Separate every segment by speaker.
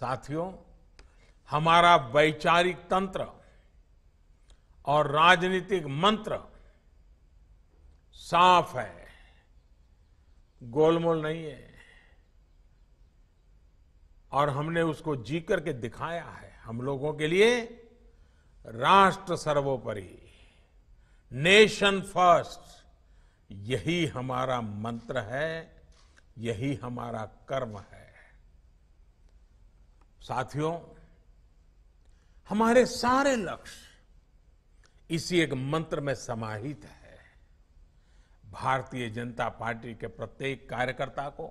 Speaker 1: साथियों हमारा वैचारिक तंत्र और राजनीतिक मंत्र साफ है गोलमोल नहीं है और हमने उसको जी करके दिखाया है हम लोगों के लिए राष्ट्र सर्वोपरि नेशन फर्स्ट यही हमारा मंत्र है यही हमारा कर्म है साथियों हमारे सारे लक्ष्य इसी एक मंत्र में समाहित है भारतीय जनता पार्टी के प्रत्येक कार्यकर्ता को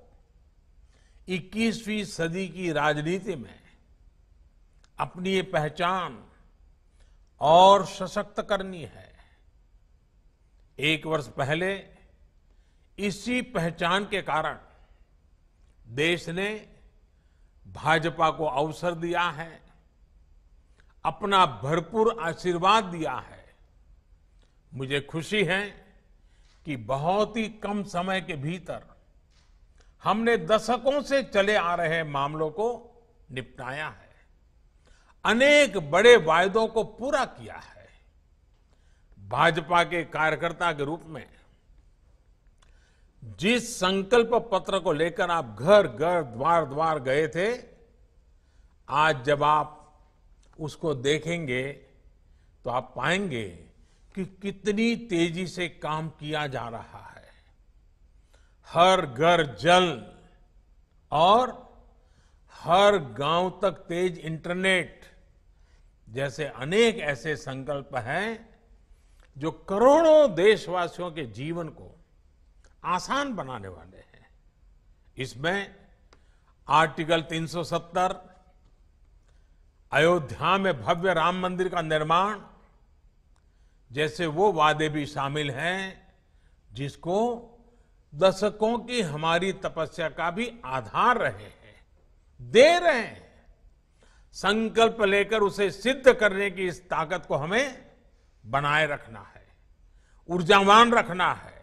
Speaker 1: 21वीं सदी की राजनीति में अपनी ये पहचान और सशक्त करनी है एक वर्ष पहले इसी पहचान के कारण देश ने भाजपा को अवसर दिया है अपना भरपूर आशीर्वाद दिया है मुझे खुशी है कि बहुत ही कम समय के भीतर हमने दशकों से चले आ रहे मामलों को निपटाया है अनेक बड़े वायदों को पूरा किया है भाजपा के कार्यकर्ता के रूप में जिस संकल्प पत्र को लेकर आप घर घर द्वार द्वार गए थे आज जब आप उसको देखेंगे तो आप पाएंगे कि कितनी तेजी से काम किया जा रहा है हर घर जल और हर गांव तक तेज इंटरनेट जैसे अनेक ऐसे संकल्प हैं जो करोड़ों देशवासियों के जीवन को आसान बनाने वाले हैं इसमें आर्टिकल 370 अयोध्या में भव्य राम मंदिर का निर्माण जैसे वो वादे भी शामिल हैं जिसको दशकों की हमारी तपस्या का भी आधार रहे हैं दे रहे हैं संकल्प लेकर उसे सिद्ध करने की इस ताकत को हमें बनाए रखना है ऊर्जावान रखना है